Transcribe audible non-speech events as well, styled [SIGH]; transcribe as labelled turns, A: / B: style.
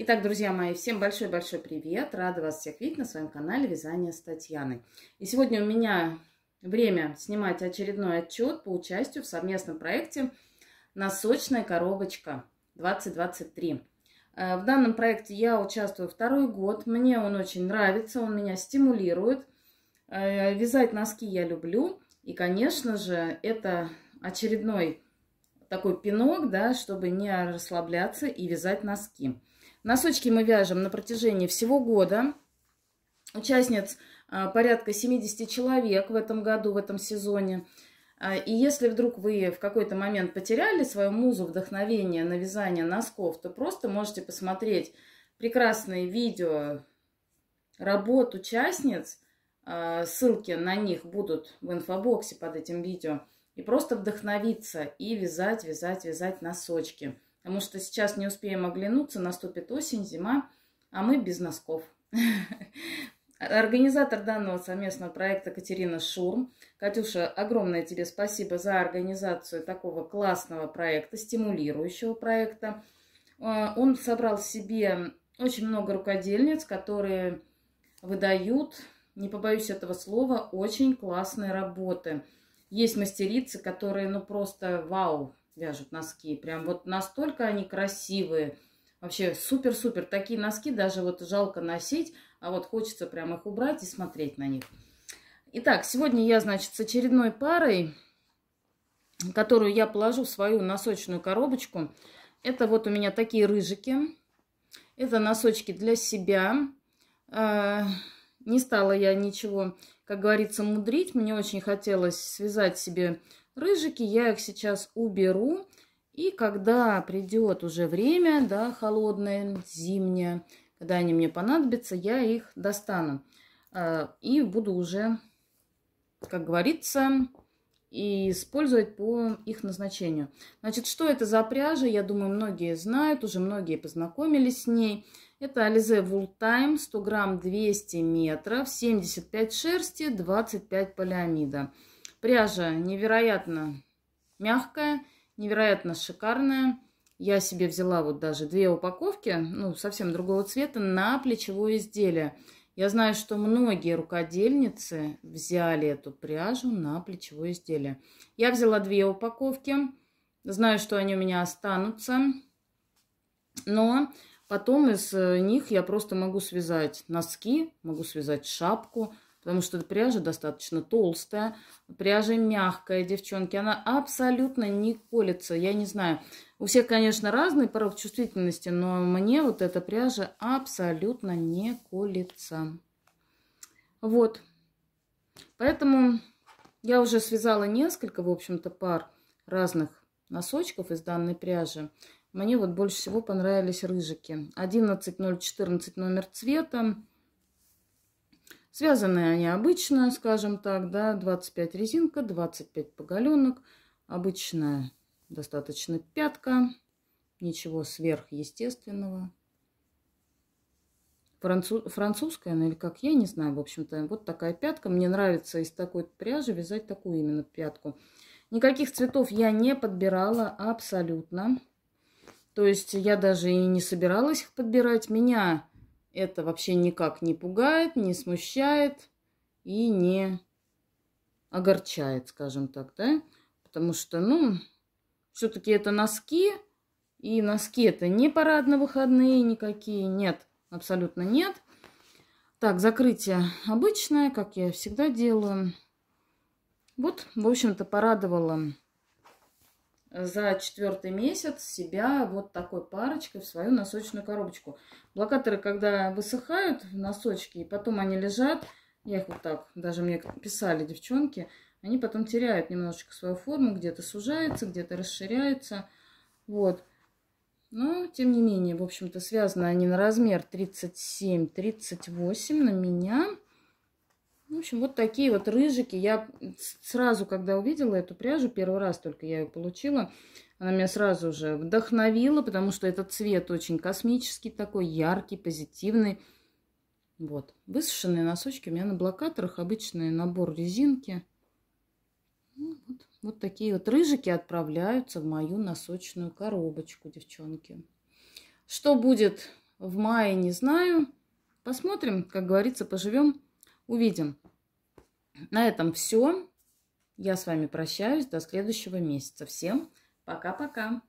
A: Итак, друзья мои, всем большой-большой привет! Рада вас всех видеть на своем канале «Вязание с Татьяной». И сегодня у меня время снимать очередной отчет по участию в совместном проекте «Носочная коробочка 2023». Э, в данном проекте я участвую второй год. Мне он очень нравится, он меня стимулирует. Э, вязать носки я люблю. И, конечно же, это очередной такой пинок, да, чтобы не расслабляться и вязать носки. Носочки мы вяжем на протяжении всего года. Участниц а, порядка 70 человек в этом году, в этом сезоне. А, и если вдруг вы в какой-то момент потеряли свою музу вдохновение на вязание носков, то просто можете посмотреть прекрасные видео работ участниц. А, ссылки на них будут в инфобоксе под этим видео. И просто вдохновиться и вязать, вязать, вязать носочки потому что сейчас не успеем оглянуться, наступит осень, зима, а мы без носков. [LAUGHS] Организатор данного совместного проекта Катерина Шурм. Катюша, огромное тебе спасибо за организацию такого классного проекта, стимулирующего проекта. Э, он собрал себе очень много рукодельниц, которые выдают, не побоюсь этого слова, очень классные работы. Есть мастерицы, которые ну просто вау, вяжут носки. Прям вот настолько они красивые. Вообще супер-супер. Такие носки даже вот жалко носить, а вот хочется прям их убрать и смотреть на них. Итак, сегодня я, значит, с очередной парой, которую я положу в свою носочную коробочку. Это вот у меня такие рыжики. Это носочки для себя. А, не стала я ничего, как говорится, мудрить. Мне очень хотелось связать себе рыжики. Я их сейчас уберу. И когда придет уже время, да, холодное, зимнее, когда они мне понадобятся, я их достану. А, и буду уже, как говорится, использовать по их назначению. Значит, что это за пряжа? Я думаю, многие знают, уже многие познакомились с ней. Это Alize Wool Time, 100 грамм 200 метров, 75 шерсти, 25 полиамида. Пряжа невероятно мягкая, невероятно шикарная. Я себе взяла вот даже две упаковки, ну, совсем другого цвета, на плечевое изделие. Я знаю, что многие рукодельницы взяли эту пряжу на плечевое изделие. Я взяла две упаковки. Знаю, что они у меня останутся. Но потом из э, них я просто могу связать носки, могу связать шапку, потому что пряжа достаточно толстая, пряжа мягкая, девчонки, она абсолютно не колется, я не знаю. У всех, конечно, разный порог чувствительности, но мне вот эта пряжа абсолютно не колется. Вот, поэтому я уже связала несколько, в общем-то, пар разных носочков из данной пряжи. Мне вот больше всего понравились рыжики. 11014 номер цвета. Связаны они обычно, скажем так, да, 25 резинка, 25 поголенок, обычная достаточно пятка, ничего сверхъестественного. Францу... Французская она или как, я не знаю, в общем-то, вот такая пятка. Мне нравится из такой пряжи вязать такую именно пятку. Никаких цветов я не подбирала абсолютно. То есть я даже и не собиралась их подбирать. Меня это вообще никак не пугает, не смущает и не огорчает, скажем так, да? Потому что, ну, все-таки это носки, и носки это не парадно-выходные никакие, нет, абсолютно нет. Так, закрытие обычное, как я всегда делаю. Вот, в общем-то, порадовала за четвертый месяц себя вот такой парочкой в свою носочную коробочку. Блокаторы, когда высыхают носочки, и потом они лежат, я их вот так, даже мне писали девчонки, они потом теряют немножечко свою форму, где-то сужается, где-то расширяется. Вот. Но, тем не менее, в общем-то, связаны они на размер 37-38 на меня. В общем, вот такие вот рыжики. Я сразу, когда увидела эту пряжу, первый раз только я ее получила, она меня сразу же вдохновила, потому что этот цвет очень космический такой, яркий, позитивный. Вот. Высушенные носочки у меня на блокаторах, обычный набор резинки. Ну, вот, вот такие вот рыжики отправляются в мою носочную коробочку, девчонки. Что будет в мае, не знаю. Посмотрим, как говорится, поживем Увидим. На этом все. Я с вами прощаюсь до следующего месяца. Всем пока-пока.